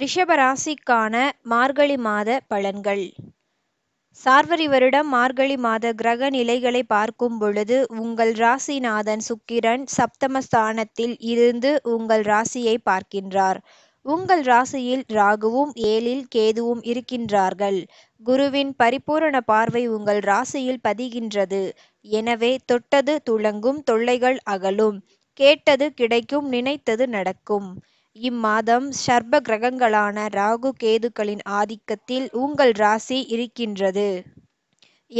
ரிஷபராசிக்கான மார்கழி மாத பலன்கள் சார்வரி வருடம் மார்கழி மாத கிரக நிலைகளை பார்க்கும் பொழுது உங்கள் ராசிநாதன் சுக்கிரன் சப்தமஸ்தானத்தில் இருந்து உங்கள் ராசியை பார்க்கின்றார் உங்கள் ராசியில் ராகுவும் ஏழில் கேதுவும் இருக்கின்றார்கள் குருவின் பரிபூரண பார்வை உங்கள் ராசியில் பதிகின்றது எனவே தொட்டது துளங்கும் தொல்லைகள் அகலும் கேட்டது கிடைக்கும் நினைத்தது நடக்கும் இம்மாதம் சர்ப்ப கிரகங்களான ராகு கேதுக்களின் ஆதிக்கத்தில் உங்கள் ராசி இருக்கின்றது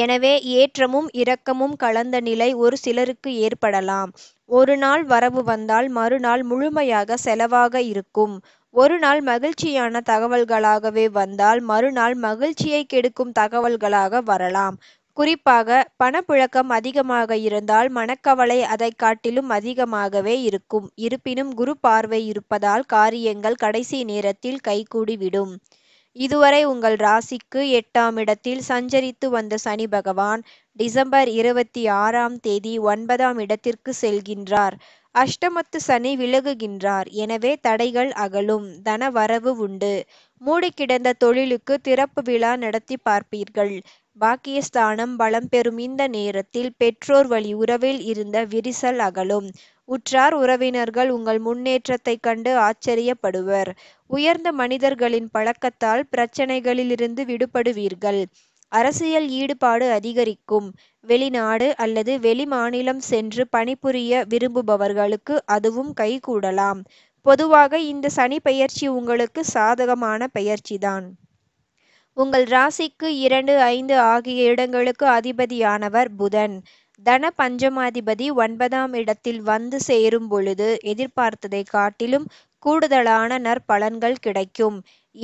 எனவே ஏற்றமும் இரக்கமும் கலந்த நிலை ஒரு சிலருக்கு ஏற்படலாம் ஒரு நாள் வரவு வந்தால் மறுநாள் முழுமையாக செலவாக இருக்கும் ஒரு நாள் மகிழ்ச்சியான தகவல்களாகவே வந்தால் மறுநாள் மகிழ்ச்சியை கெடுக்கும் தகவல்களாக வரலாம் குறிப்பாக பணப்புழக்கம் அதிகமாக இருந்தால் மனக்கவலை அதை காட்டிலும் அதிகமாகவே இருக்கும் இருப்பினும் குரு பார்வை இருப்பதால் காரியங்கள் கடைசி நேரத்தில் கைகூடிவிடும் இதுவரை உங்கள் ராசிக்கு எட்டாம் இடத்தில் சஞ்சரித்து வந்த சனி பகவான் டிசம்பர் இருபத்தி ஆறாம் தேதி ஒன்பதாம் இடத்திற்கு செல்கின்றார் அஷ்டமத்து சனி விலகுகின்றார் எனவே தடைகள் அகலும் தன வரவு உண்டு மூடி கிடந்த தொழிலுக்கு திறப்பு விழா நடத்தி பார்ப்பீர்கள் பாக்கியஸ்தானம் பலம் பெறும் இந்த நேரத்தில் பெற்றோர் வழி உறவில் இருந்த விரிசல் அகலும் உற்றார் உறவினர்கள் உங்கள் முன்னேற்றத்தைக் கண்டு ஆச்சரியப்படுவர் உயர்ந்த மனிதர்களின் பழக்கத்தால் பிரச்சனைகளிலிருந்து விடுபடுவீர்கள் அரசியல் ஈடுபாடு அதிகரிக்கும் வெளிநாடு அல்லது வெளி மாநிலம் சென்று பணிபுரிய விரும்புபவர்களுக்கு அதுவும் கைகூடலாம் பொதுவாக இந்த சனி பெயர்ச்சி உங்களுக்கு சாதகமான பெயர்ச்சிதான் உங்கள் ராசிக்கு இரண்டு ஐந்து ஆகிய இடங்களுக்கு அதிபதியானவர் புதன் தன பஞ்சமாதிபதி ஒன்பதாம் இடத்தில் வந்து சேரும் பொழுது எதிர்பார்த்ததை காட்டிலும் கூடுதலான நற்பலன்கள் கிடைக்கும்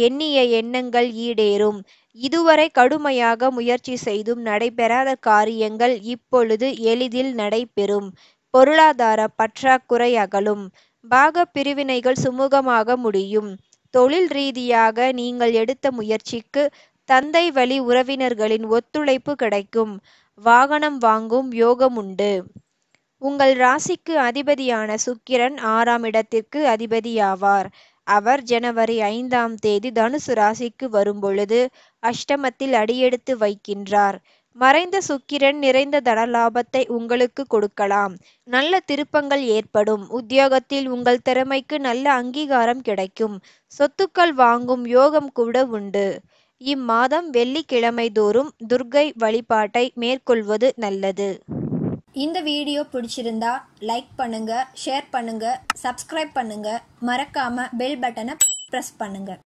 எண்ணிய எண்ணங்கள் ஈடேறும் இதுவரை கடுமையாக முயற்சி செய்தும் நடைபெறாத காரியங்கள் இப்பொழுது எளிதில் நடைபெறும் பொருளாதார பற்றாக்குறை அகலும் பாக பிரிவினைகள் சுமூகமாக முடியும் தொழில் ரீதியாக நீங்கள் எடுத்த முயற்சிக்கு தந்தை வழி உறவினர்களின் ஒத்துழைப்பு கிடைக்கும் வாகனம் வாங்கும் யோகம் உண்டு உங்கள் ராசிக்கு அதிபதியான சுக்கிரன் ஆறாம் இடத்திற்கு அதிபதியாவார் அவர் ஜனவரி ஐந்தாம் தேதி தனுசு ராசிக்கு வரும்பொழுது அஷ்டமத்தில் அடியெடுத்து வைக்கின்றார் மறைந்த சுக்கிரன் நிறைந்த தனலாபத்தை உங்களுக்கு கொடுக்கலாம் நல்ல திருப்பங்கள் ஏற்படும் உத்தியோகத்தில் உங்கள் திறமைக்கு நல்ல அங்கீகாரம் கிடைக்கும் சொத்துக்கள் வாங்கும் யோகம் கூட உண்டு இம்மாதம் வெள்ளிக்கிழமை தோறும் துர்க்கை வழிபாட்டை மேற்கொள்வது நல்லது இந்த வீடியோ பிடிச்சிருந்தா லைக் பண்ணுங்க ஷேர் பண்ணுங்க சப்ஸ்கிரைப் பண்ணுங்க மறக்காம பெல் பட்டனை ப்ரெஸ் பண்ணுங்க